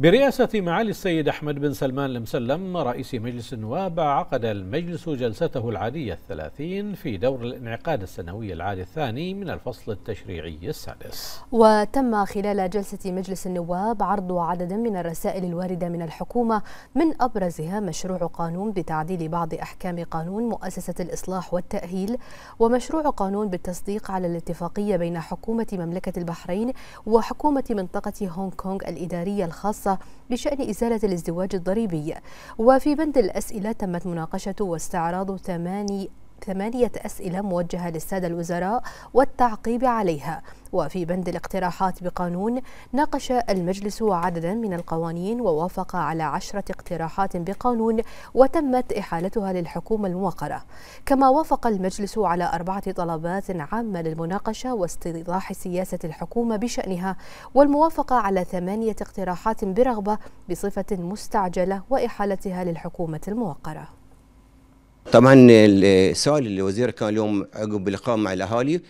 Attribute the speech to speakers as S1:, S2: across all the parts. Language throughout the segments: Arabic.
S1: برئاسة معالي السيد أحمد بن سلمان المسلم رئيس مجلس النواب عقد المجلس جلسته العادية الثلاثين في دور الانعقاد السنوي العادي الثاني من الفصل التشريعي السادس وتم خلال جلسة مجلس النواب عرض عدد من الرسائل الواردة من الحكومة من أبرزها مشروع قانون بتعديل بعض أحكام قانون مؤسسة الإصلاح والتأهيل ومشروع قانون بالتصديق على الاتفاقية بين حكومة مملكة البحرين وحكومة منطقة هونغ كونغ الإدارية الخاصة الخاصة بشأن إزالة الازدواج الضريبي وفي بند الأسئلة تمت مناقشة واستعراض ثماني ثمانية أسئلة موجهة للسادة الوزراء والتعقيب عليها وفي بند الاقتراحات بقانون ناقش المجلس عددا من القوانين ووافق على عشرة اقتراحات بقانون وتمت إحالتها للحكومة الموقرة كما وافق المجلس على أربعة طلبات عامة للمناقشة واستيضاح سياسة الحكومة بشأنها والموافقة على ثمانية اقتراحات برغبة بصفة مستعجلة وإحالتها للحكومة الموقرة
S2: طبعا السؤال اللي وزير كان اليوم عقب اللقاء مع الاهالي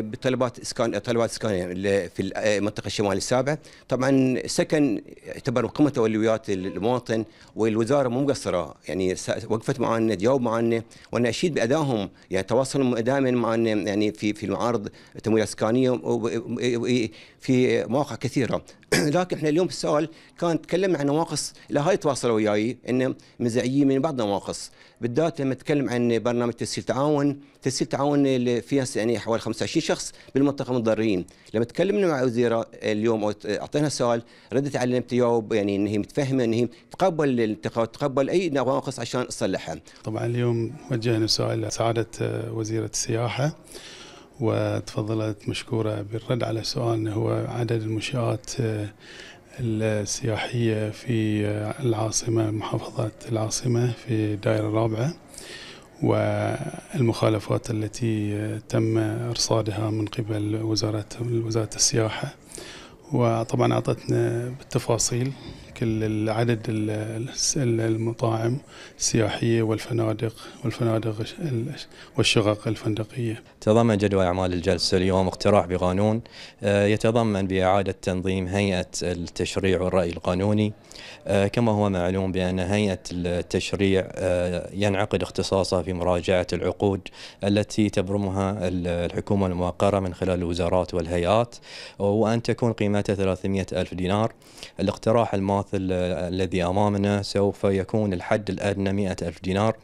S2: بطلبات اسكان طلبات اسكان في المنطقه الشمال السابعه طبعا السكن يعتبر قمه اولويات المواطن والوزاره مو مقصره يعني وقفت معنا تجاوب معنا وانا اشيد بادائهم يعني تواصلهم دائما معنا يعني في في المعارض التمويل الاسكانيه وفي مواقع كثيره لكن احنا اليوم السؤال كان تكلمنا عن نواقص هاي تواصلوا وياي ان مزعجين من بعض النواقص بالذات لما تكلم عن برنامج تسهيل تعاون تسهيل تعاون اللي فيها يعني حوالي 25 شخص بالمنطقه متضررين لما تكلمنا مع وزيره اليوم او اعطينا سؤال ردت علينا بتجاوب يعني ان هي متفهمه ان هي تقبل الانتقاد تقبل اي نواقص عشان تصلحها
S3: طبعا اليوم وجهنا سؤال لسعاده وزيره السياحه وتفضلت مشكورة بالرد على سؤال هو عدد المنشآت آه، السياحية في آه، العاصمة محافظة العاصمة في الدائرة الرابعة والمخالفات التي آه، تم إرصادها من قبل وزارة وزارة السياحة وطبعا أعطتنا بالتفاصيل يشكل عدد المطاعم السياحية والفنادق والفنادق والشقق الفندقية
S4: تضمن جدول أعمال الجلسة اليوم اقتراح بقانون آه، يتضمن بإعادة تنظيم هيئة التشريع والرأي القانوني آه، كما هو معلوم بأن هيئة التشريع آه، ينعقد اختصاصها في مراجعة العقود التي تبرمها الحكومة الموقرة من خلال الوزارات والهيئات وأن تكون قيمتها 300 ألف دينار الاقتراح الماثر المماطل الذي أمامنا سوف يكون الحد الأدنى 100 ألف دينار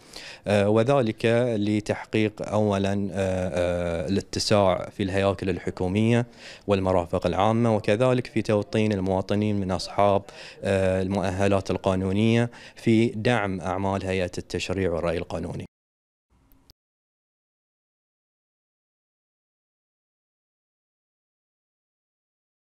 S4: آه، وذلك لتحقيق أولا آه، آه، الاتساع في الهياكل الحكومية والمرافق العامة وكذلك في توطين المواطنين من أصحاب المؤهلات القانونية في دعم أعمال هيئة التشريع والرأي القانوني